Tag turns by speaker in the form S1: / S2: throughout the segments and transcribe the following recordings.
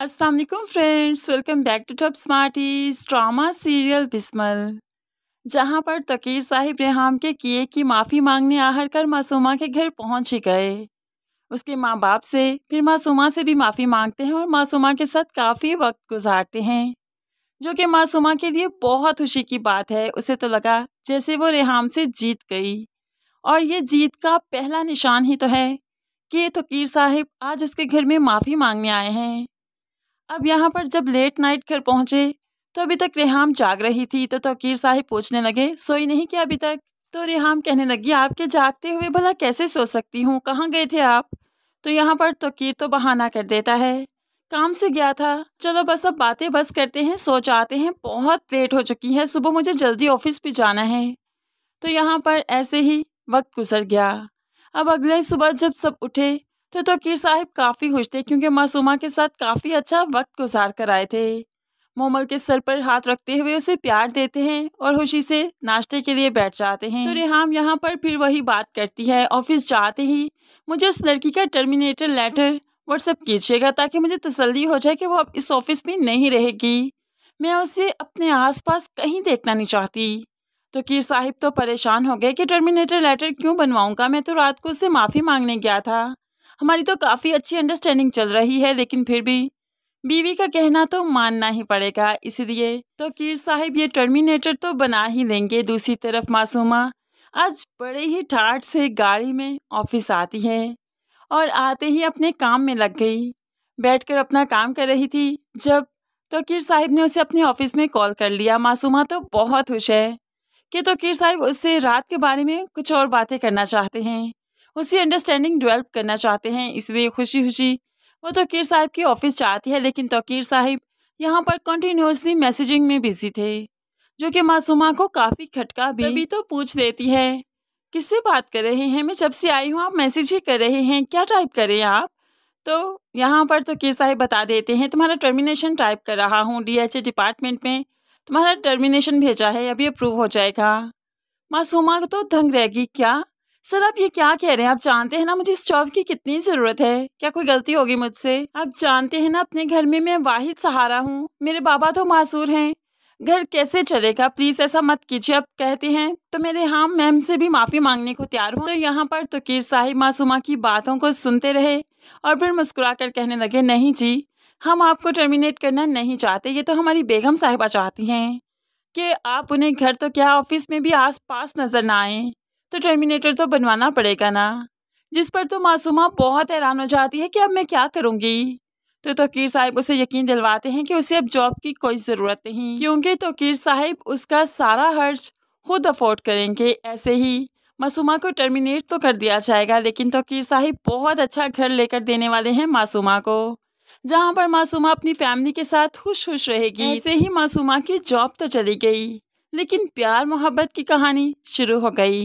S1: Aslam friends welcome back to top smarties drama serial Bismil जहां पर तकीर साहिब रेहम के किए की माफ़ी मांगने आहर कर मासूमा के घर पहुंच ही गए उसके माँ बाप से फिर मासूमा से भी माफ़ी मांगते हैं और मासूमा के साथ काफ़ी वक्त गुजारते हैं जो कि मासूमा के लिए बहुत खुशी की बात है उसे तो लगा जैसे वो रेहाम से जीत गई और ये जीत का पहला निशान ही तो है कि तकीर साहिब आज उसके घर में माफ़ी मांगने आए हैं अब यहाँ पर जब लेट नाइट घर पहुँचे तो अभी तक रेहाम जाग रही थी तो तोकीर साहिब पूछने लगे सोई नहीं क्या अभी तक तो रेहाम कहने लगी आपके जागते हुए भला कैसे सो सकती हूँ कहाँ गए थे आप तो यहाँ पर तोकीर तो बहाना कर देता है काम से गया था चलो बस अब बातें बस करते हैं सो जाते हैं बहुत लेट हो चुकी है सुबह मुझे जल्दी ऑफिस भी जाना है तो यहाँ पर ऐसे ही वक्त गुजर गया अब अगले सुबह जब सब उठे तो तोकीर साहिब काफ़ी खुश थे क्योंकि मासूमा के साथ काफ़ी अच्छा वक्त गुजार कर आए थे मोमल के सर पर हाथ रखते हुए उसे प्यार देते हैं और खुशी से नाश्ते के लिए बैठ जाते हैं तो रेहाम यहाँ पर फिर वही बात करती है ऑफिस जाते ही मुझे उस लड़की का टर्मिनेटर लेटर व्हाट्सएप कीजिएगा ताकि मुझे तसल्ली हो जाए कि वो अब इस ऑफिस में नहीं रहेगी मैं उसे अपने आसपास कहीं देखना नहीं चाहती तो कीर साहिब तो परेशान हो गए कि टर्मिनेटर लेटर क्यों बनवाऊंगा मैं तो रात को उसे माफ़ी मांगने गया था हमारी तो काफ़ी अच्छी अंडरस्टैंडिंग चल रही है लेकिन फिर भी बीवी का कहना तो मानना ही पड़ेगा इसलिए तो कीर साहिब ये टर्मिनेटर तो बना ही लेंगे दूसरी तरफ मासूमा आज बड़े ही ठाट से गाड़ी में ऑफिस आती है और आते ही अपने काम में लग गई बैठकर अपना काम कर रही थी जब तोकीर साहिब ने उसे अपने ऑफिस में कॉल कर लिया मासूमा तो बहुत खुश है कि तोकीर साहिब उससे रात के बारे में कुछ और बातें करना चाहते हैं उसी अंडरस्टैंडिंग डेवलप करना चाहते हैं इसलिए खुशी खुशी वो तोकीर साहब की ऑफिस जाती है लेकिन तोकीर साहिब यहाँ पर कंटिन्यूसली मैसेजिंग में बिजी थे जो कि मासूमा को काफ़ी खटका भी तभी तो पूछ लेती है किससे बात कर रहे हैं मैं जब से आई हूँ आप मैसेज ही कर रहे हैं क्या टाइप करें आप तो यहाँ पर तो किर साहब बता देते हैं तुम्हारा टर्मिनेशन टाइप कर रहा हूँ ए डिपार्टमेंट में तुम्हारा टर्मिनेशन भेजा है अभी अप्रूव हो जाएगा मासूमा तो दंग रहेगी क्या सर आप ये क्या कह रहे हैं आप जानते हैं ना मुझे इस जॉब की कितनी ज़रूरत है क्या कोई गलती होगी मुझसे आप जानते हैं ना अपने घर में मैं वाहिद सहारा हूँ मेरे बाबा तो मासूर हैं घर कैसे चलेगा प्लीज़ ऐसा मत कीजिए आप कहते हैं तो मेरे हाँ मैम से भी माफ़ी मांगने को तैयार हूँ तो यहाँ पर तकीर तो साहिब मासूमा की बातों को सुनते रहे और फिर मुस्कुरा कर कहने लगे नहीं जी हम आपको टर्मिनेट करना नहीं चाहते ये तो हमारी बेगम साहिबा चाहती हैं कि आप उन्हें घर तो क्या ऑफिस में भी आस पास नज़र ना आएँ तो टर्मिनेटर तो बनवाना पड़ेगा ना जिस पर तो मासूमा बहुत हैरान हो जाती है कि अब मैं क्या करूँगी तो तोकीर साहब उसे यकीन दिलवाते हैं कि उसे अब जॉब की कोई ज़रूरत नहीं क्योंकि तोकीर साहब उसका सारा खर्च खुद अफोर्ड करेंगे ऐसे ही मासूमा को टर्मिनेट तो कर दिया जाएगा लेकिन तोकीर साहिब बहुत अच्छा घर लेकर देने वाले हैं मासूमा को जहाँ पर मासूमा अपनी फैमिली के साथ खुश खुश रहेगी ऐसे ही मासूमा की जॉब तो चली गई लेकिन प्यार मोहब्बत की कहानी शुरू हो गई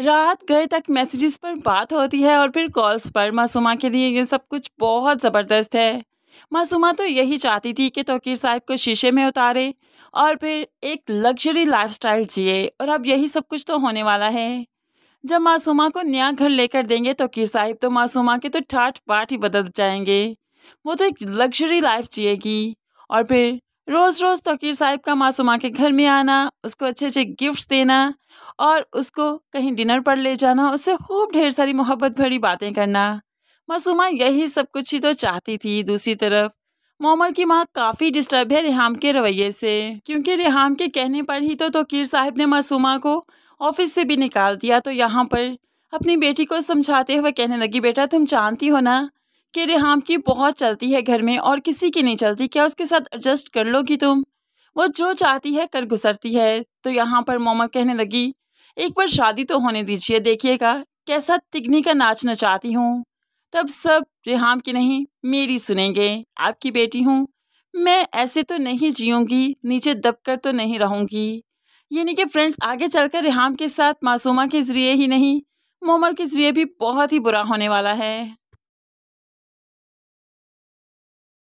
S1: रात गए तक मैसेजेस पर बात होती है और फिर कॉल्स पर मासूमा के लिए ये सब कुछ बहुत ज़बरदस्त है मासूमा तो यही चाहती थी कि तोकीर साहब को शीशे में उतारे और फिर एक लग्जरी लाइफस्टाइल जिए और अब यही सब कुछ तो होने वाला है जब मासूमा को नया घर लेकर देंगे तोकीर साहिब तो मासूमा के तो ठाठ पाठ ही बदल जाएंगे वो तो एक लग्जरी लाइफ जिएगी और फिर रोज़ रोज़ तोकीर साहिब का मासूमा के घर में आना उसको अच्छे अच्छे गिफ्ट्स देना और उसको कहीं डिनर पर ले जाना उससे खूब ढेर सारी मोहब्बत भरी बातें करना मासूमा यही सब कुछ ही तो चाहती थी दूसरी तरफ मोमल की माँ काफ़ी डिस्टर्ब है रिहाम के रवैये से क्योंकि रिहाम के कहने पर ही तो तोकीर साहब ने मासूमा को ऑफिस से भी निकाल दिया तो यहाँ पर अपनी बेटी को समझाते हुए कहने लगी बेटा तुम जानती हो ना कि रिहाम की बहुत चलती है घर में और किसी की नहीं चलती क्या उसके साथ एडजस्ट कर लोगी तुम वो जो चाहती है कर गुजरती है तो यहाँ पर मोमा कहने लगी एक बार शादी तो होने दीजिए देखिएगा कैसा तिगनी का नाच नचाती हूँ तब सब रिहाम की नहीं मेरी सुनेंगे आपकी बेटी हूँ मैं ऐसे तो नहीं जीऊँगी नीचे दबकर तो नहीं रहूँगी यानी कि फ्रेंड्स आगे चलकर रिहाम के साथ मासूमा के ज़रिए ही नहीं मोमल के ज़रिए भी बहुत ही बुरा होने वाला है